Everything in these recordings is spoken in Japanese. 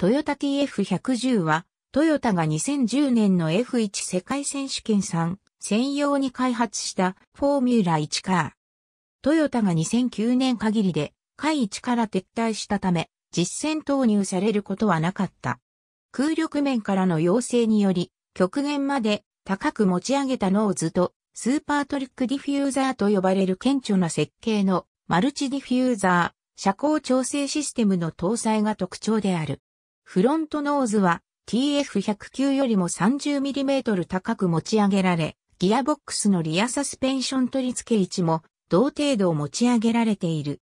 トヨタ TF110 は、トヨタが2010年の F1 世界選手権産専用に開発したフォーミュラ1カー。トヨタが2009年限りで、海1から撤退したため、実戦投入されることはなかった。空力面からの要請により、極限まで高く持ち上げたノーズと、スーパートリックディフューザーと呼ばれる顕著な設計のマルチディフューザー、車高調整システムの搭載が特徴である。フロントノーズは TF109 よりも 30mm 高く持ち上げられ、ギアボックスのリアサスペンション取り付け位置も同程度持ち上げられている。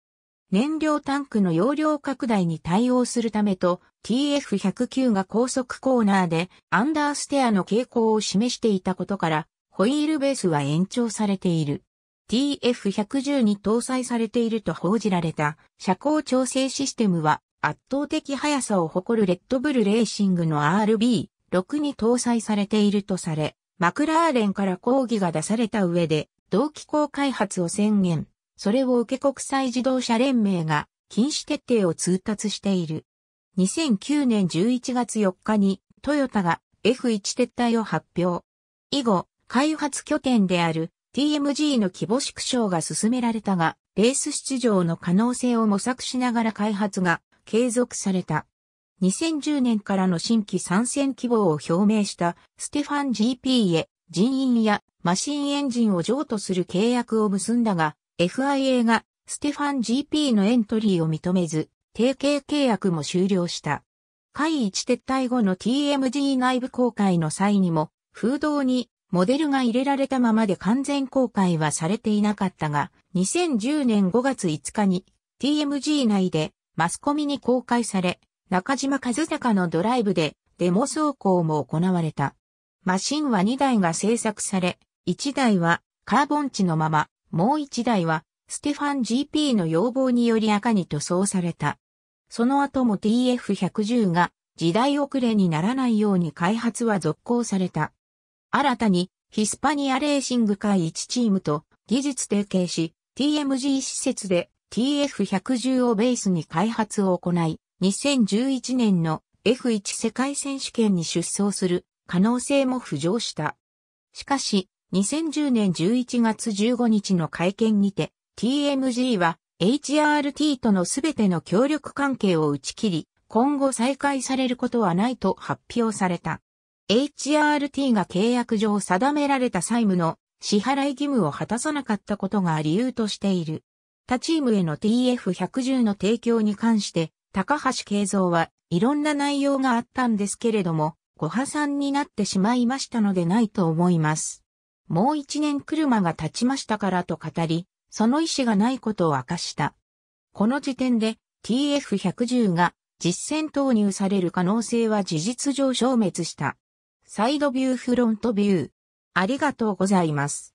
燃料タンクの容量拡大に対応するためと TF109 が高速コーナーでアンダーステアの傾向を示していたことからホイールベースは延長されている。TF110 に搭載されていると報じられた車高調整システムは圧倒的速さを誇るレッドブルレーシングの RB6 に搭載されているとされ、マクラーレンから抗議が出された上で、同機構開発を宣言、それを受け国際自動車連盟が禁止決定を通達している。2009年11月4日にトヨタが F1 撤退を発表。以後、開発拠点である TMG の規模縮小が進められたが、レース出場の可能性を模索しながら開発が継続された。2010年からの新規参戦希望を表明したステファン GP へ人員やマシンエンジンを譲渡する契約を結んだが FIA がステファン GP のエントリーを認めず提携契約も終了した。会一撤退後の TMG 内部公開の際にも風洞にモデルが入れられたままで完全公開はされていなかったが、2010年5月5日に TMG 内でマスコミに公開され、中島和坂のドライブでデモ走行も行われた。マシンは2台が製作され、1台はカーボン値のまま、もう1台はステファン GP の要望により赤に塗装された。その後も TF110 が時代遅れにならないように開発は続行された。新たにヒスパニアレーシング会1チームと技術提携し TMG 施設で TF110 をベースに開発を行い、2011年の F1 世界選手権に出走する可能性も浮上した。しかし、2010年11月15日の会見にて、TMG は HRT とのすべての協力関係を打ち切り、今後再開されることはないと発表された。HRT が契約上定められた債務の支払い義務を果たさなかったことが理由としている。他チームへの TF110 の提供に関して、高橋慶三はいろんな内容があったんですけれども、ご破産になってしまいましたのでないと思います。もう一年車が経ちましたからと語り、その意思がないことを明かした。この時点で TF110 が実戦投入される可能性は事実上消滅した。サイドビューフロントビュー。ありがとうございます。